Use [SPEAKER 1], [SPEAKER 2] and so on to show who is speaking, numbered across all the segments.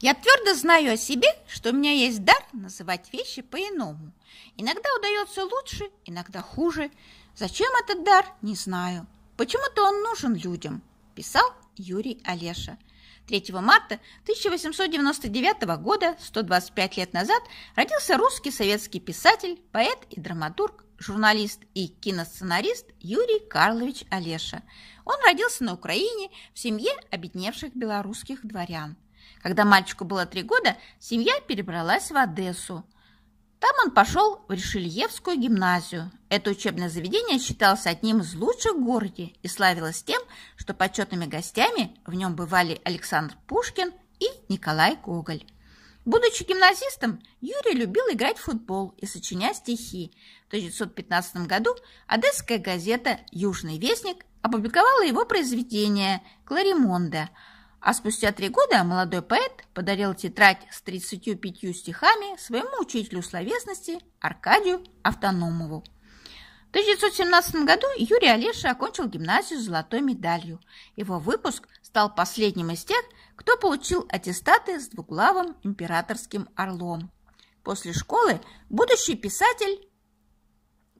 [SPEAKER 1] Я твердо знаю о себе, что у меня есть дар называть вещи по-иному. Иногда удается лучше, иногда хуже. Зачем этот дар, не знаю. Почему-то он нужен людям, писал Юрий Олеша. 3 марта 1899 года, 125 лет назад, родился русский советский писатель, поэт и драматург, журналист и киносценарист Юрий Карлович Олеша. Он родился на Украине в семье обедневших белорусских дворян. Когда мальчику было три года, семья перебралась в Одессу. Там он пошел в Решельевскую гимназию. Это учебное заведение считалось одним из лучших в городе и славилось тем, что почетными гостями в нем бывали Александр Пушкин и Николай Гоголь. Будучи гимназистом, Юрий любил играть в футбол и сочинять стихи. В 1915 году одесская газета «Южный вестник» опубликовала его произведение «Кларимонда», а спустя три года молодой поэт подарил тетрадь с 35 стихами своему учителю словесности Аркадию Автономову. В 1917 году Юрий Олеша окончил гимназию с золотой медалью. Его выпуск стал последним из тех, кто получил аттестаты с двуглавым императорским орлом. После школы будущий писатель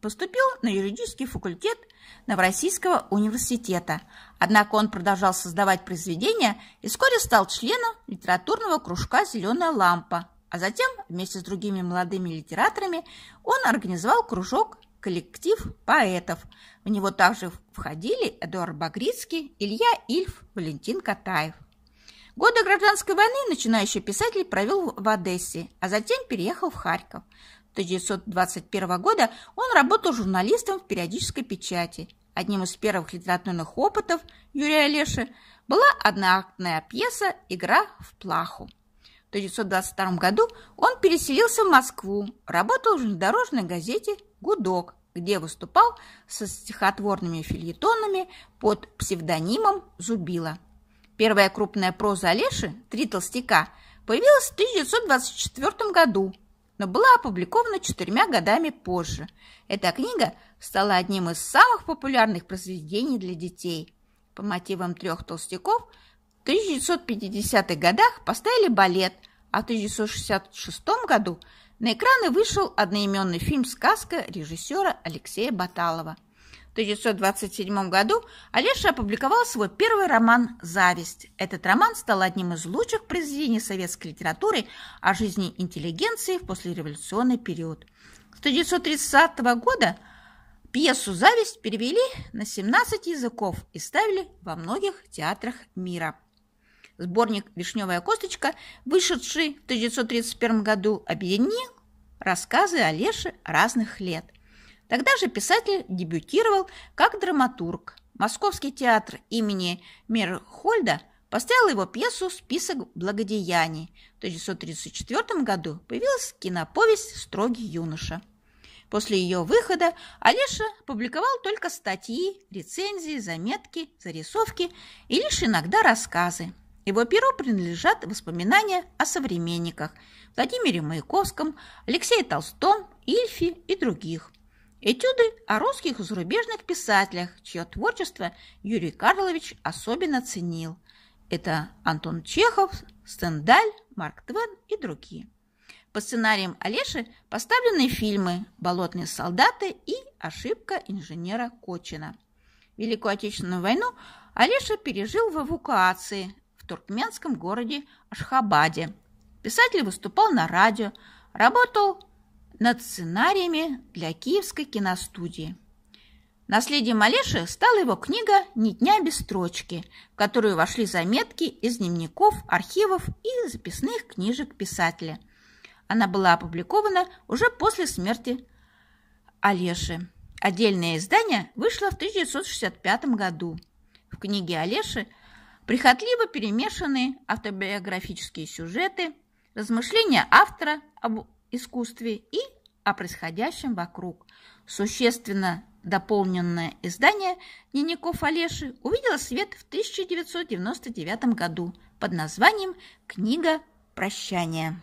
[SPEAKER 1] поступил на юридический факультет Новороссийского университета. Однако он продолжал создавать произведения и вскоре стал членом литературного кружка «Зеленая лампа». А затем вместе с другими молодыми литераторами он организовал кружок коллектив поэтов. В него также входили Эдуард Багрицкий, Илья Ильф, Валентин Катаев. Годы гражданской войны начинающий писатель провел в Одессе, а затем переехал в Харьков. 1921 года он работал журналистом в периодической печати. Одним из первых литературных опытов Юрия Олеши была одноактная пьеса «Игра в плаху». В 1922 году он переселился в Москву, работал в железнодорожной газете «Гудок», где выступал со стихотворными фильетонами под псевдонимом Зубила. Первая крупная проза Олеши «Три толстяка» появилась в 1924 году – но была опубликована четырьмя годами позже. Эта книга стала одним из самых популярных произведений для детей. По мотивам трех толстяков в 1950-х годах поставили балет, а в 1966 году на экраны вышел одноименный фильм «Сказка» режиссера Алексея Баталова – 1927 году Олеша опубликовал свой первый роман «Зависть». Этот роман стал одним из лучших произведений советской литературы о жизни интеллигенции в послереволюционный период. С 1930 года пьесу «Зависть» перевели на 17 языков и ставили во многих театрах мира. Сборник «Вишневая косточка», вышедший в 1931 году, объединил рассказы Олеши разных лет. Тогда же писатель дебютировал как драматург. Московский театр имени Мерхольда поставил его пьесу «Список благодеяний». В 1934 году появилась киноповесть «Строгий юноша». После ее выхода Олеша публиковал только статьи, рецензии, заметки, зарисовки и лишь иногда рассказы. Его перу принадлежат воспоминания о современниках – Владимире Маяковском, Алексее Толстом, Ильфе и других – Этюды о русских и зарубежных писателях, чье творчество Юрий Карлович особенно ценил. Это Антон Чехов, Стендаль, Марк Твен и другие. По сценариям Олеши поставлены фильмы «Болотные солдаты» и «Ошибка инженера Кочина». Великую Отечественную войну Олеша пережил в эвакуации в туркменском городе Ашхабаде. Писатель выступал на радио, работал над сценариями для Киевской киностудии. Наследие Олеши стала его книга «Ни дня без строчки», в которую вошли заметки из дневников, архивов и записных книжек писателя. Она была опубликована уже после смерти Олеши. Отдельное издание вышло в 1965 году. В книге Олеши прихотливо перемешаны автобиографические сюжеты, размышления автора об искусстве и о происходящем вокруг. Существенно дополненное издание дневников Олеши увидело свет в 1999 году под названием «Книга прощания».